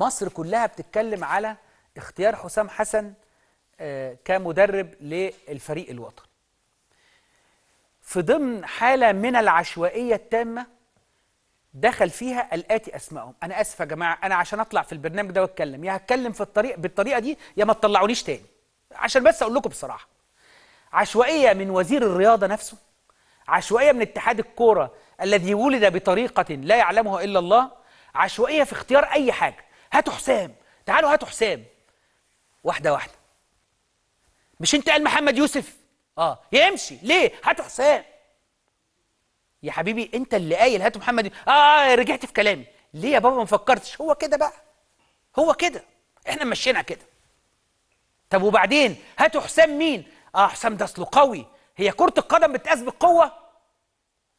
مصر كلها بتتكلم على اختيار حسام حسن آه، كمدرب للفريق الوطني في ضمن حالة من العشوائية التامة دخل فيها الآتي أسمائهم أنا آسف يا جماعة أنا عشان أطلع في البرنامج ده وأتكلم يا هتكلم في الطريق بالطريقة دي يا ما تطلعونيش تاني عشان بس أقول لكم بصراحة عشوائية من وزير الرياضة نفسه عشوائية من اتحاد الكورة الذي ولد بطريقة لا يعلمها إلا الله عشوائية في اختيار أي حاجة هاتوا حسام تعالوا هاتوا حسام واحده واحده مش انت قال محمد يوسف اه يمشي ليه هاتوا حسام يا حبيبي انت اللي قايل هاتوا محمد آه،, اه, آه رجعت في كلامي ليه يا بابا ما فكرتش هو كده بقى هو كده احنا مشينا كده طب وبعدين هاتوا حسام مين اه حسام ده اصله قوي هي كره القدم بتقاس بالقوه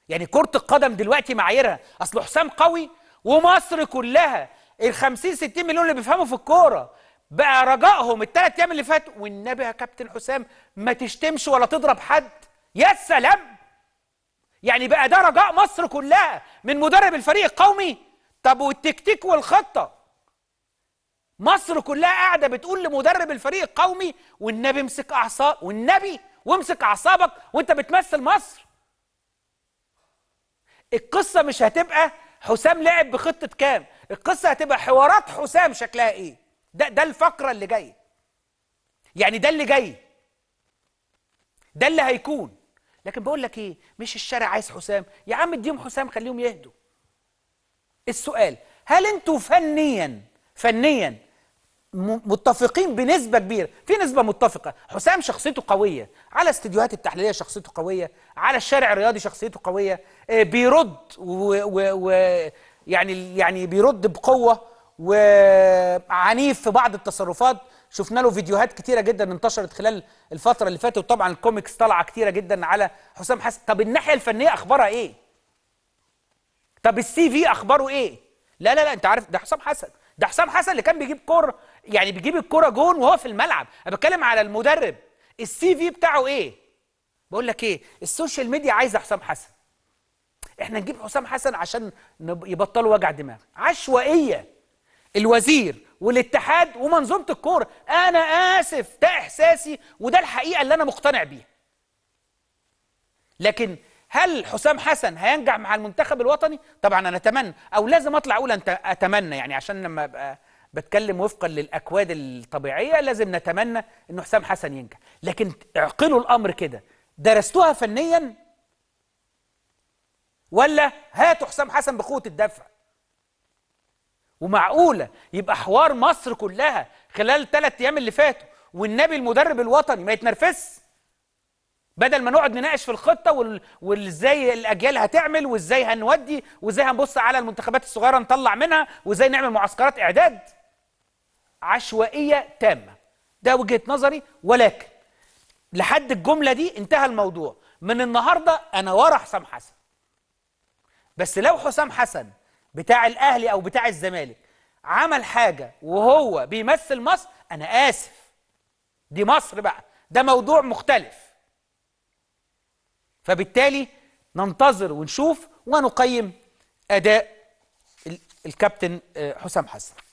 يعني كره القدم دلوقتي معاييرها اصل حسام قوي ومصر كلها ال 50 60 مليون اللي بيفهموا في الكوره بقى رجائهم الثلاث ايام اللي فاتوا والنبي يا كابتن حسام ما تشتمش ولا تضرب حد يا سلام يعني بقى ده رجاء مصر كلها من مدرب الفريق القومي طب والتكتيك والخطه مصر كلها قاعده بتقول لمدرب الفريق القومي والنبي امسك اعصاب والنبي وامسك اعصابك وانت بتمثل مصر القصه مش هتبقى حسام لعب بخطه كام القصه هتبقى حوارات حسام شكلها ايه ده ده الفقره اللي جايه يعني ده اللي جاي ده اللي هيكون لكن بقول لك ايه مش الشارع عايز حسام يا عم اديهم حسام خليهم يهدوا السؤال هل انتوا فنيا فنيا متفقين بنسبه كبيره في نسبه متفقه حسام شخصيته قويه على استديوهات التحليليه شخصيته قويه على الشارع الرياضي شخصيته قويه آه، بيرد يعني يعني بيرد بقوه وعنيف في بعض التصرفات شفنا له فيديوهات كتيرة جدا انتشرت خلال الفترة اللي فاتت وطبعا الكوميكس طالعة كتيرة جدا على حسام حسن طب الناحية الفنية أخبارها إيه؟ طب السي في أخباره إيه؟ لا لا لا أنت عارف ده حسام حسن ده حسام حسن اللي كان بيجيب كورة يعني بيجيب الكورة جون وهو في الملعب أنا بتكلم على المدرب السي في بتاعه إيه؟ بقول لك إيه؟ السوشيال ميديا عايزة حسام حسن احنا نجيب حسام حسن عشان يبطلوا وجع دماغ عشوائيه الوزير والاتحاد ومنظومه الكوره انا اسف ده احساسي وده الحقيقه اللي انا مقتنع بيها لكن هل حسام حسن هينجح مع المنتخب الوطني طبعا انا اتمنى او لازم اطلع اقول أنت اتمنى يعني عشان لما ابقى بتكلم وفقا للاكواد الطبيعيه لازم نتمنى ان حسام حسن ينجح لكن اعقلوا الامر كده درستوها فنيا ولا هاتوا حسام حسن بقوه الدفع ومعقوله يبقى حوار مصر كلها خلال ثلاث ايام اللي فاتوا والنبي المدرب الوطني ما يتنرفزش بدل ما نقعد نناقش في الخطه وازاي الاجيال هتعمل وازاي هنودي وازاي هنبص على المنتخبات الصغيره نطلع منها وازاي نعمل معسكرات اعداد عشوائيه تامه ده وجهه نظري ولكن لحد الجمله دي انتهى الموضوع من النهارده انا ورا حسام حسن بس لو حسام حسن بتاع الاهلي او بتاع الزمالك عمل حاجه وهو بيمثل مصر انا اسف دي مصر بقى ده موضوع مختلف فبالتالي ننتظر ونشوف ونقيم اداء الكابتن آه، حسام حسن